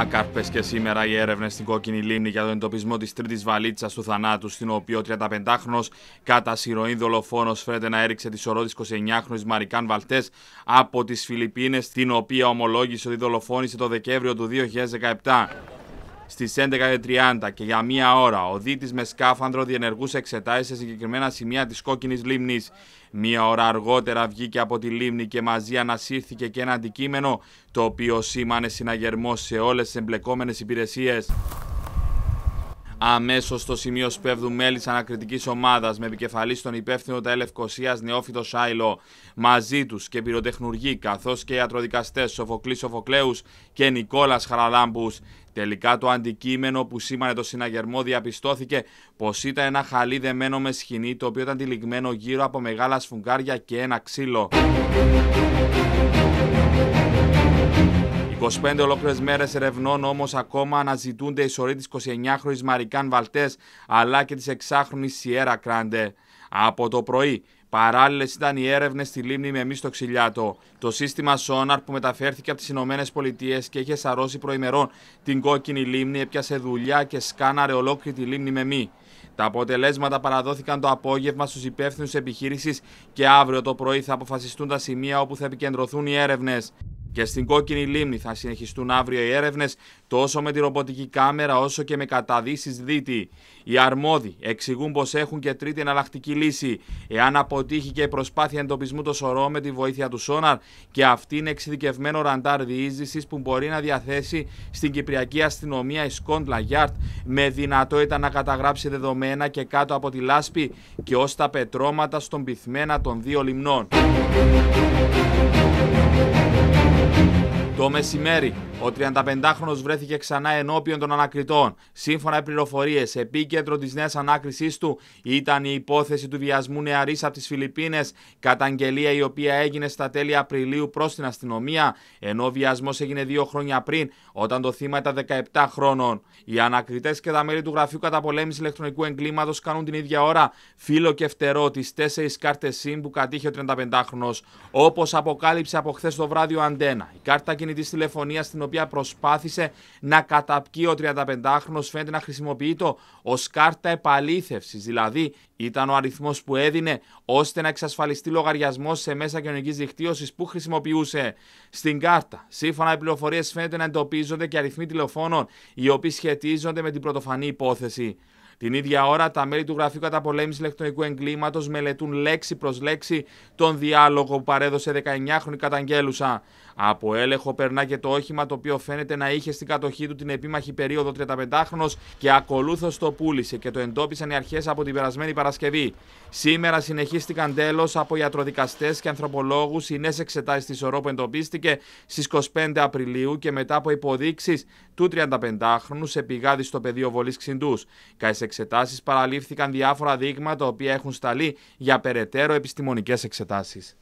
Άκαρπες και σήμερα οι έρευνες στην κόκκινη λίμνη για τον εντοπισμό της τρίτης βαλίτσας του θανάτου, στην οποία ο 35χρονο κατά συρροή δολοφόνο φέρεται να έριξε τη σωρό της 29χρονη Μαρικάν Βαλτές από τις Φιλιππίνες, την οποία ομολόγησε ότι δολοφόνησε το Δεκέμβριο του 2017. Στι 11.30 και για μία ώρα, ο Δήτη με σκάφαντρο διενεργούσε εξετάσεις σε συγκεκριμένα σημεία της κόκκινης λίμνης. Μία ώρα αργότερα βγήκε από τη λίμνη και μαζί ανασύρθηκε και ένα αντικείμενο το οποίο σήμανε συναγερμό σε όλες τις εμπλεκόμενες υπηρεσίες. Αμέσως στο σημείο σπέβδου μέλης ανακριτικής ομάδας με επικεφαλής στον υπεύθυνο τα Ελευκοσίας Σάιλο. Μαζί τους και πυροτεχνουργοί καθώς και ιατροδικαστές Σοφοκλής Σοφοκλέους και Νικόλας Χαραλάμπους. Τελικά το αντικείμενο που σήμανε το συναγερμό διαπιστώθηκε πως ήταν ένα χαλί δεμένο με σχοινί το οποίο ήταν τυλιγμένο γύρω από μεγάλα σφουγγάρια και ένα ξύλο. 25 ολόκληρες μέρες ερευνών όμως ακόμα αναζητούνται οι σωροί της 29χρονη Μαρικάν Βαλτές αλλά και της 6χρονη Σιέρα Κράντε. Από το πρωί, παράλληλες ήταν οι έρευνες στη λίμνη Μεμή στο Ξυλιάτο. Το σύστημα Σόναρ που μεταφέρθηκε από τις ΗΠΑ και είχε σαρώσει προημερών την κόκκινη λίμνη, έπιασε δουλειά και σκάναρε ολόκληρη τη λίμνη Μεμή. Τα αποτελέσματα παραδόθηκαν το απόγευμα στους υπεύθυνους επιχείρησης και αύριο το πρωί θα αποφασιστούν τα σημεία όπου θα επικεντρωθούν οι έρευνες. Και στην κόκκινη λίμνη θα συνεχιστούν αύριο οι έρευνες Τόσο με τη ρομποτική κάμερα όσο και με καταδύσεις δίτη. Οι αρμόδιοι εξηγούν πως έχουν και τρίτη εναλλακτική λύση. Εάν αποτύχει και προσπάθεια εντοπισμού το σωρό με τη βοήθεια του Σόναρ και αυτή είναι εξειδικευμένο ραντάρ διείσδυσης που μπορεί να διαθέσει στην Κυπριακή Αστυνομία η Σκόντλα Γιάρτ με δυνατότητα να καταγράψει δεδομένα και κάτω από τη λάσπη και ως τα πετρώματα στον πυθμένα των δύο λιμνών. Το μεσημέρι ο 35χρονο βρέθηκε ξανά ενώπιον των ανακριτών. Σύμφωνα με πληροφορίες, επίκεντρο της νέας ανάκρισής του ήταν η υπόθεση του βιασμού νεαρής από τις Φιλιππίνες, καταγγελία η οποία έγινε στα τέλη Απριλίου προς την αστυνομία, ενώ ο βιασμός έγινε δύο χρόνια πριν, όταν το θύμα ήταν 17 χρόνων. Οι ανακριτές και τα μέλη του Γραφείου Καταπολέμησης Ελεκτρονικού Εγκλήματος κάνουν την ίδια ώρα φίλο και φτερό τις τέσσερις κάρτες ΣΥΜ που κατήχε ο 35χρονο. Όπως αποκάλυψε από χθες το βράδυ ο Αντένα, η κάρτα κινητής τηλεφωνίας στην οποία προσπάθησε να καταπκεί ο 35χρονος φαίνεται να χρησιμοποιεί το ως κάρτα επαλήθευσης. Δηλαδή, ήταν ο αριθμός που έδινε ώστε να εξασφαλιστεί λογαριασμός σε μέσα κοινωνικής δικτύωσης που χρησιμοποιούσε στην κάρτα. Σύμφωνα με πληροφορίες, φαίνεται να εντοπίζονται και αριθμοί τηλεφώνων οι οποίοι σχετίζονται με την πρωτοφανή υπόθεση την ίδια ώρα, τα μέλη του Γραφείου Καταπολέμησης Ελεκτρονικού Εγκλήματος μελετούν λέξη προς λέξη τον διάλογο που παρέδωσε 19χρονη καταγγέλουσα. Από έλεγχο περνά και το όχημα το οποίο φαίνεται να είχε στην κατοχή του την επίμαχη περίοδο 35χρονο και ακολούθως το πούλησε και το εντόπισαν οι αρχές από την περασμένη Παρασκευή. Σήμερα συνεχίστηκαν τέλος από ιατροδικαστές και ανθρωπολόγους οι νέες εξετάσεις της ορό που εντοπίστηκε στις 25 Απριλίου και μετά από υποδείξεις του 35χρονου σε πηγάδι στο πεδίο βολής Ξυντούς. Κάτι εξετάσεις παραλήφθηκαν διάφορα δείγματα τα οποία έχουν σταλεί για περαιτέρω επιστημονικές εξετάσεις.